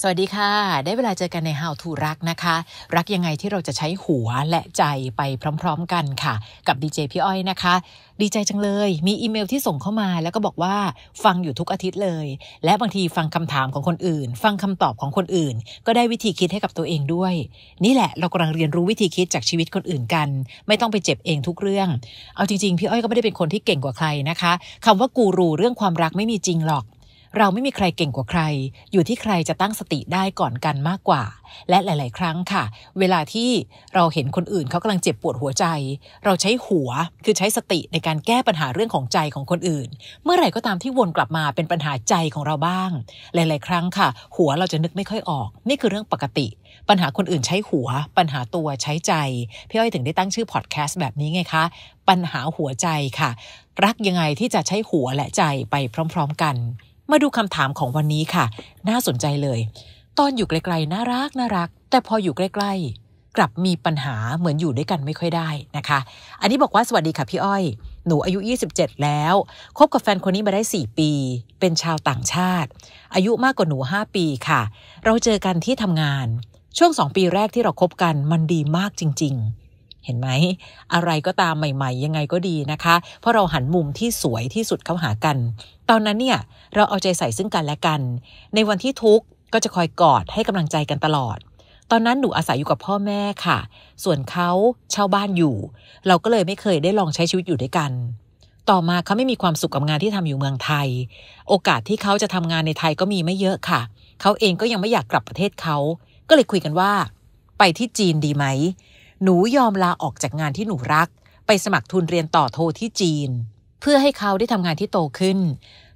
สวัสดีค่ะ ได้เวลาเจอกันใน How to รักนะคะ รักยังไงที่เราจะใช้หัวและใจไปพร้อมๆกันค่ะ กับดีเจพี่อ้อยนะคะ ดีใจจังเลย มีอีเมลที่ส่งเข้ามาแล้วก็บอกว่า ฟังอยู่ทุกอาทิตย์เลย และบางทีฟังคำถามของคนอื่น ฟังคำตอบของคนอื่น ก็ได้วิธีคิดให้กับตัวเองด้วย นี่แหละเรากำลังเรียนรู้วิธีคิดจากชีวิตคนอื่นกัน ไม่ต้องไปเจ็บเองทุกเรื่อง เอาจริงๆพี่อ้อยก็ไม่ได้เป็นคนที่เก่งกว่าใครนะคะ คำว่ากูรูเรื่องความรักไม่มีจริงหรอกเราไม่มีใครเก่งกว่าใคร อยู่ที่ใครจะตั้งสติได้ก่อนกันมากกว่า และหลาย ๆ ครั้งค่ะ เวลาที่เราเห็นคนอื่นเขากำลังเจ็บปวดหัวใจ เราใช้หัว คือใช้สติในการแก้ปัญหาเรื่องของใจของคนอื่น เมื่อไหร่ก็ตามที่วนกลับมาเป็นปัญหาใจของเราบ้าง หลาย ๆ ครั้งค่ะ หัวเราจะนึกไม่ค่อยออก นี่คือเรื่องปกติ ปัญหาคนอื่นใช้หัว ปัญหาตัวใช้ใจ พี่อ้อยถึงได้ตั้งชื่อพอดแคสต์แบบนี้ไงคะ ปัญหาหัวใจค่ะ รักยังไงที่จะใช้หัวและใจไปพร้อม ๆ กันมาดูคำถามของวันนี้ค่ะ น่าสนใจเลย ตอนอยู่ไกลๆน่ารักน่ารัก แต่พออยู่ใกล้ๆกลับมีปัญหาเหมือนอยู่ด้วยกันไม่ค่อยได้นะคะ อันนี้บอกว่าสวัสดีค่ะพี่อ้อย หนูอายุ 27 แล้ว คบกับแฟนคนนี้มาได้ 4 ปี เป็นชาวต่างชาติ อายุมากกว่าหนู 5 ปีค่ะ เราเจอกันที่ทำงาน ช่วง 2 ปีแรกที่เราครบกันมันดีมากจริงเห็นไหมอะไรก็ตามใหม่ ๆ ยังไงก็ดีนะคะ เพราะเราหันมุมที่สวยที่สุดเข้าหากัน ตอนนั้นเนี่ย เราเอาใจใส่ซึ่งกันและกัน ในวันที่ทุกข์ก็จะคอยกอดให้กำลังใจกันตลอด ตอนนั้น หนูอาศัยอยู่กับพ่อแม่ค่ะ ส่วนเขาเช่าบ้านอยู่ เราก็เลยไม่เคยได้ลองใช้ชีวิตอยู่ด้วยกัน ต่อมาเขาไม่มีความสุขกับงานที่ทำอยู่เมืองไทย โอกาสที่เขาจะทำงานในไทยก็มีไม่เยอะค่ะเขาเองก็ยังไม่อยากกลับประเทศเขาก็เลยคุยกันว่า ไปที่จีนดีไหมหนูยอมลาออกจากงานที่หนูรัก ไปสมัครทุนเรียนต่อโทที่จีน เพื่อให้เขาได้ทำงานที่โตขึ้น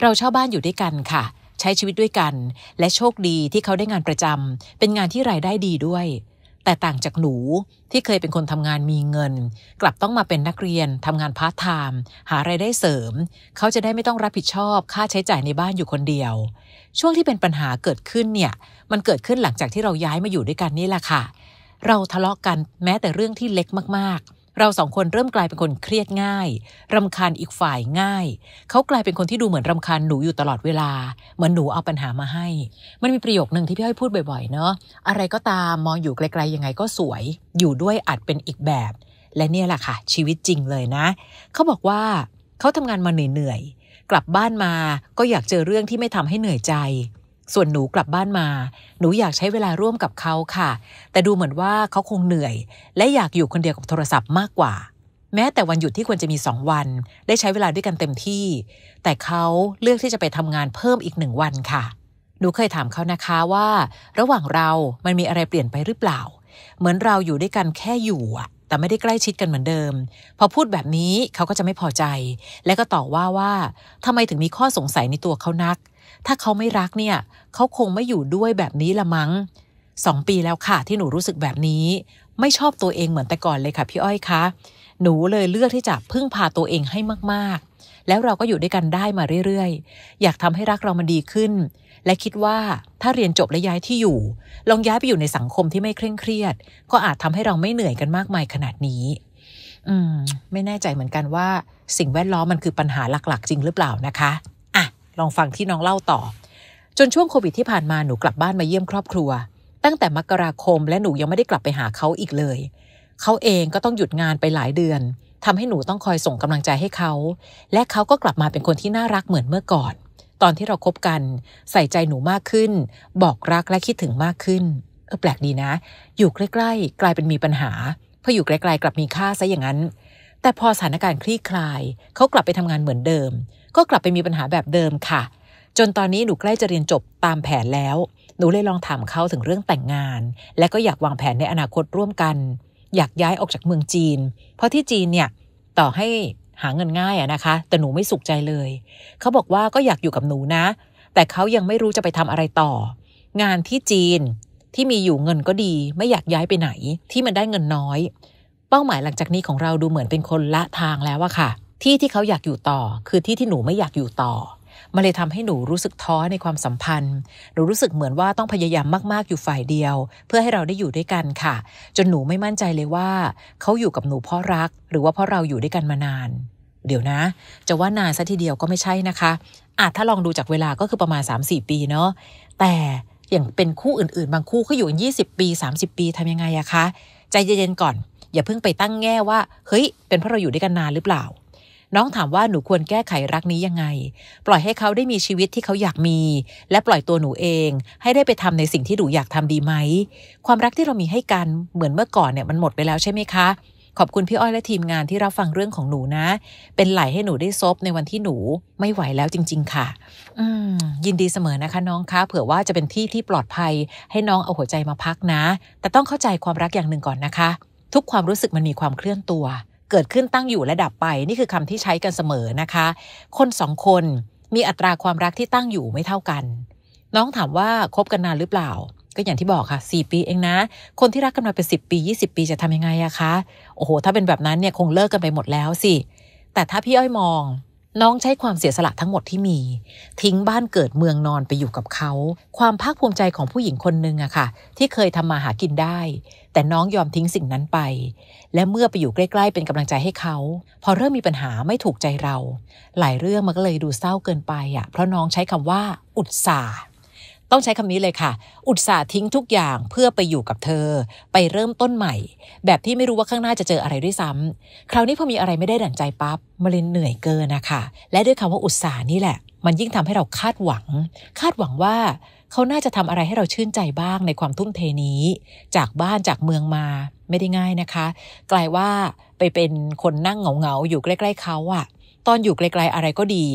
เราเช่าบ้านอยู่ด้วยกันค่ะ ใช้ชีวิตด้วยกันและโชคดีที่เขาได้งานประจำเป็นงานที่รายได้ดีด้วย แต่ต่างจากหนูที่เคยเป็นคนทำงานมีเงิน กลับต้องมาเป็นนักเรียนทำงานพาร์ทไทม์หาไรายได้เสริม เขาจะได้ไม่ต้องรับผิดชอบค่าใช้จ่ายในบ้านอยู่คนเดียว ช่วงที่เป็นปัญหาเกิดขึ้นเนี่ยมันเกิดขึ้นหลังจากที่เราย้ายมาอยู่ด้วยกันนี่แหละค่ะเราทะเลาะกันแม้แต่เรื่องที่เล็กมากๆ เราสองคนเริ่มกลายเป็นคนเครียดง่าย รำคาญอีกฝ่ายง่าย เขากลายเป็นคนที่ดูเหมือนรำคาญหนูอยู่ตลอดเวลา เหมือนหนูเอาปัญหามาให้ มันมีประโยคหนึ่งที่พี่ให้พูดบ่อยๆ เนอะอะไรก็ตามมองอยู่ไกลๆ ยังไงก็สวย อยู่ด้วยอาจเป็นอีกแบบ และเนี่ยแหละค่ะชีวิตจริงเลยนะ เขาบอกว่า เขาทำงานมาเหนื่อยๆกลับบ้านมาก็อยากเจอเรื่องที่ไม่ทำให้เหนื่อยใจส่วนหนูกลับบ้านมา หนูอยากใช้เวลาร่วมกับเขาค่ะ แต่ดูเหมือนว่าเขาคงเหนื่อย และอยากอยู่คนเดียวกับโทรศัพท์มากกว่า แม้แต่วันหยุดที่ควรจะมีสองวัน ได้ใช้เวลาด้วยกันเต็มที่ แต่เขาเลือกที่จะไปทำงานเพิ่มอีกหนึ่งวันค่ะ หนูเคยถามเขานะคะว่า ระหว่างเรามันมีอะไรเปลี่ยนไปหรือเปล่า เหมือนเราอยู่ด้วยกันแค่อยู่อะแต่ไม่ได้ใกล้ชิดกันเหมือนเดิมพอพูดแบบนี้เขาก็จะไม่พอใจ และก็ต่อว่าว่าทำไมถึงมีข้อสงสัยในตัวเขานักถ้าเขาไม่รักเนี่ย เขาคงไม่อยู่ด้วยแบบนี้ละมั้งสองปีแล้วค่ะที่หนูรู้สึกแบบนี้ ไม่ชอบตัวเองเหมือนแต่ก่อนเลยค่ะ พี่อ้อยคะ หนูเลยเลือกที่จะพึ่งพาตัวเองให้มาก ๆ แล้วเราก็อยู่ด้วยกันได้มาเรื่อยๆ อยากทำให้รักเรามันดีขึ้น และคิดว่าถ้าเรียนจบและย้ายที่อยู่ ลองย้ายไปอยู่ในสังคมที่ไม่เคร่งเครียด ก็อาจทำให้เราไม่เหนื่อยกันมากมายขนาดนี้ อืม ไม่แน่ใจเหมือนกันว่า สิ่งแวดล้อมมันคือปัญหาหลักๆจริงหรือเปล่านะคะลองฟังที่น้องเล่าต่อจนช่วงโควิดที่ผ่านมาหนูกลับบ้านมาเยี่ยมครอบครัวตั้งแต่มกราคมและหนูยังไม่ได้กลับไปหาเขาอีกเลย เขาเองก็ต้องหยุดงานไปหลายเดือน ทำให้หนูต้องคอยส่งกำลังใจให้เขา และเขาก็กลับมาเป็นคนที่น่ารักเหมือนเมื่อก่อน ตอนที่เราครบกัน ใส่ใจหนูมากขึ้น บอกรักและคิดถึงมากขึ้น เออแปลกดีนะ อยู่ใกล้ๆกลายเป็นมีปัญหาพออยู่ไกลๆกลับมีค่าซะอย่างนั้นแต่พอสถานการณ์คลี่คลายเขากลับไปทำงานเหมือนเดิม ก็กลับไปมีปัญหาแบบเดิมค่ะ จนตอนนี้หนูใกล้จะเรียนจบตามแผนแล้ว หนูเลยลองถามเขาถึงเรื่องแต่งงาน และก็อยากวางแผนในอนาคตร่วมกัน อยากย้ายออกจากเมืองจีน เพราะที่จีนเนี่ยต่อให้หาเงินง่ายอะนะคะ แต่หนูไม่สุขใจเลย เขาบอกว่าก็อยากอยู่กับหนูนะ แต่เขายังไม่รู้จะไปทำอะไรต่อ งานที่จีนที่มีอยู่เงินก็ดี ไม่อยากย้ายไปไหนที่มันได้เงินน้อยเป้าหมายหลังจากนี้ของเราดูเหมือนเป็นคนละทางแล้วอะค่ะ ที่ที่เขาอยากอยู่ต่อ คือที่ที่หนูไม่อยากอยู่ต่อ มันเลยทำให้หนูรู้สึกท้อในความสัมพันธ์ หนูรู้สึกเหมือนว่าต้องพยายามมากๆอยู่ฝ่ายเดียว เพื่อให้เราได้อยู่ด้วยกันค่ะ จนหนูไม่มั่นใจเลยว่าเขาอยู่กับหนูเพราะรัก หรือว่าเพราะเราอยู่ด้วยกันมานาน เดี๋ยวนะ จะว่านานซะทีเดียวก็ไม่ใช่นะคะ อาจถ้าลองดูจากเวลา ก็คือประมาณ3-4ปีเนาะ แต่อย่างเป็นคู่อื่นๆ บางคู่เขาอยู่กัน20 ปี 30 ปีทำยังไงอะคะ ใจเย็นๆก่อนอย่าเพิ่งไปตั้งแง่ว่าเฮ้ยเป็นเพราะเราอยู่ด้วยกันนานหรือเปล่า น้องถามว่าหนูควรแก้ไขรักนี้ยังไง ปล่อยให้เขาได้มีชีวิตที่เขาอยากมี และปล่อยตัวหนูเอง ให้ได้ไปทำในสิ่งที่หนูอยากทำดีไหม ความรักที่เรามีให้กันเหมือนเมื่อก่อนเนี่ยมันหมดไปแล้วใช่ไหมคะ ขอบคุณพี่อ้อยและทีมงานที่รับฟังเรื่องของหนูนะ เป็นไหลให้หนูได้ซบในวันที่หนู ไม่ไหวแล้วจริงๆ ค่ะ อืมยินดีเสมอนะคะ น้องคะเผื่อว่าจะเป็นที่ที่ปลอดภัย ให้น้องเอาหัวใจมาพักนะ แต่ต้องเข้าใจความรักอย่างหนึ่งก่อนนะคะทุกความรู้สึกมันมีความเคลื่อนตัว เกิดขึ้นตั้งอยู่และดับไป นี่คือคำที่ใช้กันเสมอนะคะ คนสองคนมีอัตราความรักที่ตั้งอยู่ไม่เท่ากัน น้องถามว่าคบกันนานหรือเปล่า ก็อย่างที่บอกค่ะ4ปีเองนะคนที่รักกันมาเป็น 10 ปี 20 ปีจะทำยังไงอะคะ โอ้โห ถ้าเป็นแบบนั้นเนี่ยคงเลิกกันไปหมดแล้วสิ แต่ถ้าพี่อ้อยมองน้องใช้ความเสียสละทั้งหมดที่มี ทิ้งบ้านเกิดเมืองนอนไปอยู่กับเขา ความภาคภูมิใจของผู้หญิงคนนึงอะค่ะที่เคยทำมาหากินได้ แต่น้องยอมทิ้งสิ่งนั้นไป และเมื่อไปอยู่ใกล้ ๆเป็นกำลังใจให้เขา พอเริ่มมีปัญหาไม่ถูกใจเรา หลายเรื่องมันก็เลยดูเศร้าเกินไปอะเพราะน้องใช้คำว่าอุตส่าห์ต้องใช้คำนี้เลยค่ะ อุตส่าห์ทิ้งทุกอย่างเพื่อไปอยู่กับเธอ ไปเริ่มต้นใหม่ แบบที่ไม่รู้ว่าข้างหน้าจะเจออะไรด้วยซ้ำ คราวนี้พอมีอะไรไม่ได้ดั่งใจปับ๊บมาเลนเหนื่อยเกินนะคะ และด้วยคำว่าอุตส่าห์นี่แหละ มันยิ่งทำให้เราคาดหวัง คาดหวังว่า เขาน่าจะทำอะไรให้เราชื่นใจบ้างในความทุ่มเทนี้ จากบ้านจากเมืองมาไม่ได้ง่ายนะคะ กลายว่าไปเป็นคนนั่งเหงา ๆ อยู่ใกล้ ๆ เขาอะตอนอยู่ไกล ๆ อะไรก็ดี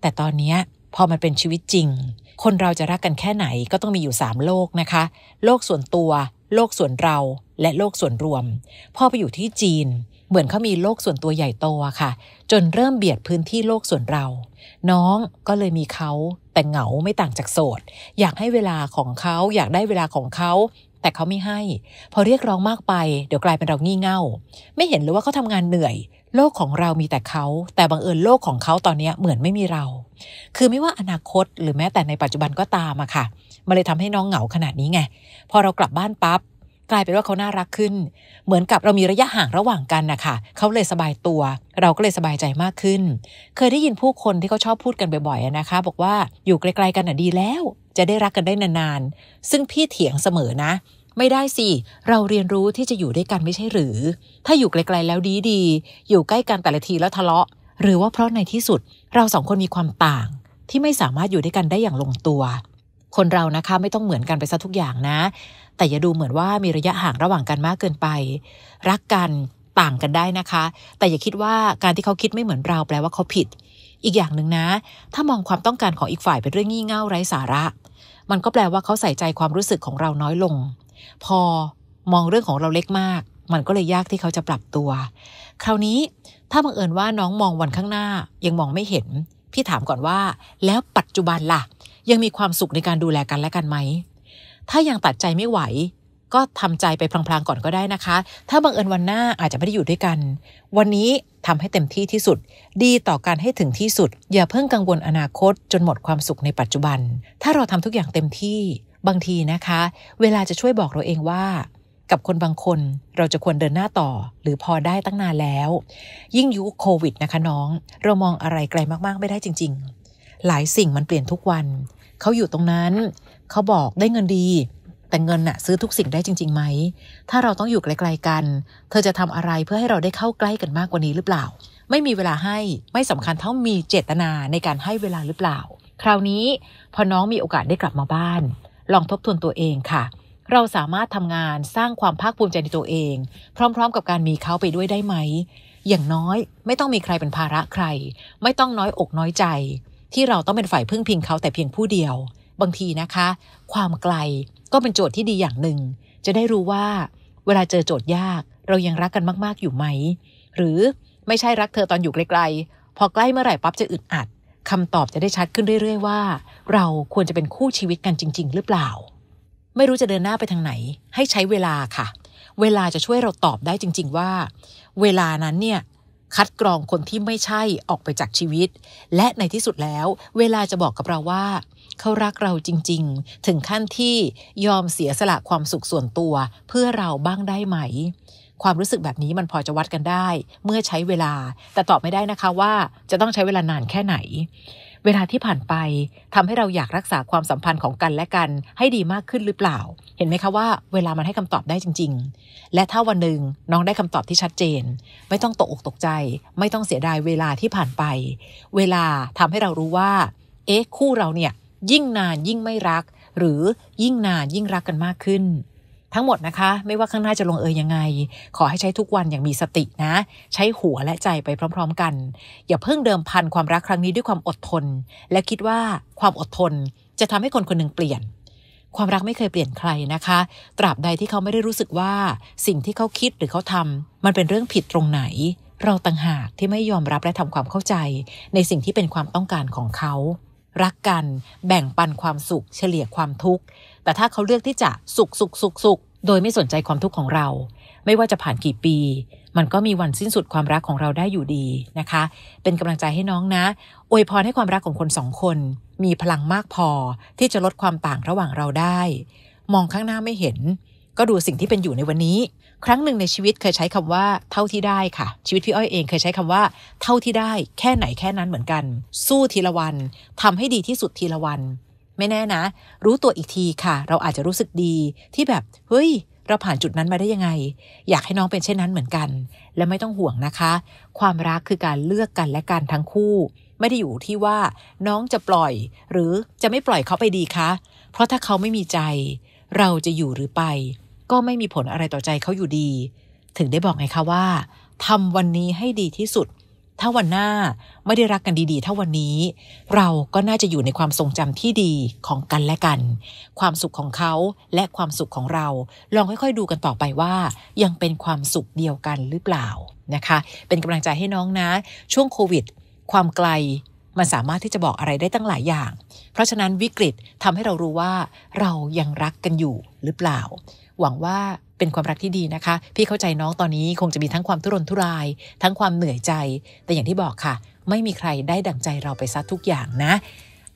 แต่ตอนเนี้ยพอมันเป็นชีวิตจริงคนเราจะรักกันแค่ไหนก็ต้องมีอยู่ 3 โลกนะคะ โลกส่วนตัว โลกส่วนเรา และโลกส่วนรวม พ่อไปอยู่ที่จีน เหมือนเขามีโลกส่วนตัวใหญ่โตอะค่ะ จนเริ่มเบียดพื้นที่โลกส่วนเรา น้องก็เลยมีเขาแต่เหงาไม่ต่างจากโสด อยากให้เวลาของเขาอยากได้เวลาของเขาแต่เขาไม่ให้ พอเรียกร้องมากไปเดี๋ยวกลายเป็นเรางี่เง่า ไม่เห็นเลยว่าเขาทำงานเหนื่อย โลกของเรามีแต่เขา แต่บังเอิญโลกของเขาตอนนี้เหมือนไม่มีเราคือไม่ว่าอนาคตหรือแม้แต่ในปัจจุบันก็ตามอะค่ะมันเลยทำให้น้องเหงาขนาดนี้ไงพอเรากลับบ้านปั๊บกลายเป็นว่าเขาน่ารักขึ้น เหมือนกับเรามีระยะห่างระหว่างกันนะคะเขาเลยสบายตัว เราก็เลยสบายใจมากขึ้น เคยได้ยินผู้คนที่เขาชอบพูดกันบ่อยๆนะคะ บอกว่าอยู่ไกลๆกันอ่ะดีแล้ว จะได้รักกันได้นานๆซึ่งพี่เถียงเสมอนะ ไม่ได้สิเราเรียนรู้ที่จะอยู่ด้วยกันไม่ใช่หรือ ถ้าอยู่ไกลๆแล้วดีดีอยู่ใกล้กันแต่ละทีแล้วทะเลาะหรือว่าเพราะในที่สุดเราสองคนมีความต่าง ที่ไม่สามารถอยู่ด้วยกันได้อย่างลงตัว คนเรานะคะไม่ต้องเหมือนกันไปซะทุกอย่างนะ แต่อย่าดูเหมือนว่ามีระยะห่างระหว่างกันมากเกินไป รักกัน ต่างกันได้นะคะ แต่อย่าคิดว่าการที่เขาคิดไม่เหมือนเรา แปลว่าเขาผิด อีกอย่างหนึ่งนะ ถ้ามองความต้องการของอีกฝ่ายเป็นเรื่องงี่เง่าไร้สาระ มันก็แปลว่าเขาใส่ใจความรู้สึกของเราน้อยลง พอมองเรื่องของเราเล็กมาก มันก็เลยยากที่เขาจะปรับตัว คราวนี้ถ้าบังเอิญว่าน้องมองวันข้างหน้ายังมองไม่เห็น พี่ถามก่อนว่าแล้วปัจจุบันล่ะ ยังมีความสุขในการดูแลกันและกันไหมถ้ายังตัดใจไม่ไหว ก็ทำใจไปพลางๆก่อนก็ได้นะคะ ถ้าบังเอิญวันหน้าอาจจะไม่ได้อยู่ด้วยกัน วันนี้ทำให้เต็มที่ที่สุด ดีต่อการให้ถึงที่สุด อย่าเพิ่งกังวลอนาคตจนหมดความสุขในปัจจุบัน ถ้าเราทำทุกอย่างเต็มที่บางทีนะคะ เวลาจะช่วยบอกเราเองว่ากับคนบางคนเราจะควรเดินหน้าต่อ หรือพอได้ตั้งนานแล้ว ยิ่งยุคโควิดนะคะน้อง เรามองอะไรไกลมากๆไม่ได้จริงๆ หลายสิ่งมันเปลี่ยนทุกวัน เขาอยู่ตรงนั้น เขาบอกได้เงินดี แต่เงินน่ะซื้อทุกสิ่งได้จริงๆ ไหม ถ้าเราต้องอยู่ไกล ๆกัน เธอจะทำอะไรเพื่อให้เราได้เข้าใกล้กันมากกว่านี้หรือเปล่า ไม่มีเวลาให้ไม่สำคัญเท่ามีเจตนาในการให้เวลาหรือเปล่า คราวนี้พอน้องมีโอกาสได้กลับมาบ้าน ลองทบทวนตัวเองค่ะเราสามารถทำงานสร้างความภาคภูมิใจในตัวเอง พร้อมๆ กับการมีเขาไปด้วยได้ไหม อย่างน้อยไม่ต้องมีใครเป็นภาระใคร ไม่ต้องน้อยอกน้อยใจ ที่เราต้องเป็นฝ่ายพึ่งพิงเขาแต่เพียงผู้เดียว บางทีนะคะ ความไกลก็เป็นโจทย์ที่ดีอย่างหนึ่ง จะได้รู้ว่าเวลาเจอโจทย์ยาก เรายังรักกันมากๆอยู่ไหม หรือไม่ใช่รักเธอตอนอยู่ไกลๆพอใกล้เมื่อไหร่ปั๊บจะอึดอัดคำตอบจะได้ชัดขึ้นเรื่อย ๆ ว่า เราควรจะเป็นคู่ชีวิตกันจริง ๆ หรือเปล่าไม่รู้จะเดินหน้าไปทางไหน ให้ใช้เวลาค่ะ เวลาจะช่วยเราตอบได้จริง ๆว่า เวลานั้นเนี่ยคัดกรองคนที่ไม่ใช่ออกไปจากชีวิต และในที่สุดแล้ว เวลาจะบอกกับเราว่า เขารักเราจริงๆ ถึงขั้นที่ยอมเสียสละความสุขส่วนตัว เพื่อเราบ้างได้ไหม ความรู้สึกแบบนี้มันพอจะวัดกันได้ เมื่อใช้เวลาแต่ตอบไม่ได้นะคะว่าจะต้องใช้เวลานานแค่ไหนเวลาที่ผ่านไป ทำให้เราอยากรักษาความสัมพันธ์ของกันและกันให้ดีมากขึ้นหรือเปล่า เห็นไหมคะว่า เวลามันให้คำตอบได้จริง ๆ และถ้าวันหนึ่งน้องได้คำตอบที่ชัดเจน ไม่ต้องตกอกตกใจ ไม่ต้องเสียดายเวลาที่ผ่านไป เวลาทำให้เรารู้ว่าเอ๊ะคู่เราเนี่ยยิ่งนานยิ่งไม่รัก หรือยิ่งนานยิ่งรักกันมากขึ้นทั้งหมดนะคะ ไม่ว่าข้างหน้าจะลงเอยยังไง ขอให้ใช้ทุกวันอย่างมีสตินะ ใช้หัวและใจไปพร้อม ๆ กัน อย่าเพิ่งเดิมพันความรักครั้งนี้ด้วยความอดทน และคิดว่าความอดทนจะทำให้คนคนหนึ่งเปลี่ยน ความรักไม่เคยเปลี่ยนใครนะคะ ตราบใดที่เขาไม่ได้รู้สึกว่าสิ่งที่เขาคิดหรือเขาทำ มันเป็นเรื่องผิดตรงไหน เราต่างหากที่ไม่ยอมรับและทำความเข้าใจในสิ่งที่เป็นความต้องการของเขารักกันแบ่งปันความสุขเฉลี่ยความทุกข์แต่ถ้าเขาเลือกที่จะสุขสุขสุขสุขโดยไม่สนใจความทุกข์ของเรา ไม่ว่าจะผ่านกี่ปี มันก็มีวันสิ้นสุดความรักของเราได้อยู่ดีนะคะ เป็นกำลังใจให้น้องนะอวยพรให้ความรักของคนสองคน มีพลังมากพอที่จะลดความต่างระหว่างเราได้ มองข้างหน้าไม่เห็น ก็ดูสิ่งที่เป็นอยู่ในวันนี้ครั้งหนึ่งในชีวิตเคยใช้คำว่าเท่าที่ได้ค่ะ ชีวิตพี่อ้อยเองเคยใช้คำว่า เท่าที่ได้แค่ไหนแค่นั้นเหมือนกัน สู้ทีละวัน ทำให้ดีที่สุดทีละวัน ไม่แน่นะ รู้ตัวอีกทีค่ะ เราอาจจะรู้สึกดีที่แบบ เฮ้ย เราผ่านจุดนั้นมาได้ยังไง อยากให้น้องเป็นเช่นนั้นเหมือนกัน และไม่ต้องห่วงนะคะ ความรักคือการเลือกกันและการทั้งคู่ ไม่ได้อยู่ที่ว่า น้องจะปล่อย หรือจะไม่ปล่อยเขาไปดีคะเพราะถ้าเขาไม่มีใจ เราจะอยู่หรือไปก็ไม่มีผลอะไรต่อใจเขาอยู่ดี ถึงได้บอกไงคะว่า ทำวันนี้ให้ดีที่สุด ถ้าวันหน้าไม่ได้รักกันดี ๆ เท่าวันนี้เราก็น่าจะอยู่ในความทรงจำที่ดีของกันและกัน ความสุขของเขาและความสุขของเรา ลองค่อยๆดูกันต่อไปว่า ยังเป็นความสุขเดียวกันหรือเปล่า นะคะ เป็นกำลังใจให้น้องนะ ช่วงโควิด ความไกล มันสามารถที่จะบอกอะไรได้ตั้งหลายอย่าง เพราะฉะนั้นวิกฤตทำให้เรารู้ว่า เรายังรักกันอยู่หรือเปล่าหวังว่าเป็นความรักที่ดีนะคะ พี่เข้าใจน้องตอนนี้คงจะมีทั้งความทุรนทุรายทั้งความเหนื่อยใจ แต่อย่างที่บอกค่ะ ไม่มีใครได้ดั่งใจเราไปซะทุกอย่างนะ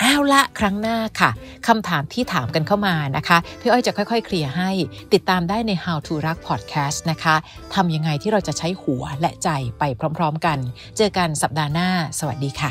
เอาละครั้งหน้าค่ะคำถามที่ถามกันเข้ามานะคะ พี่อ้อยจะค่อยๆ เคลียร์ให้ ติดตามได้ใน How to รัก Podcast นะคะทำยังไงที่เราจะใช้หัวและใจไปพร้อมๆกัน เจอกันสัปดาห์หน้า สวัสดีค่ะ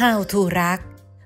How to รัก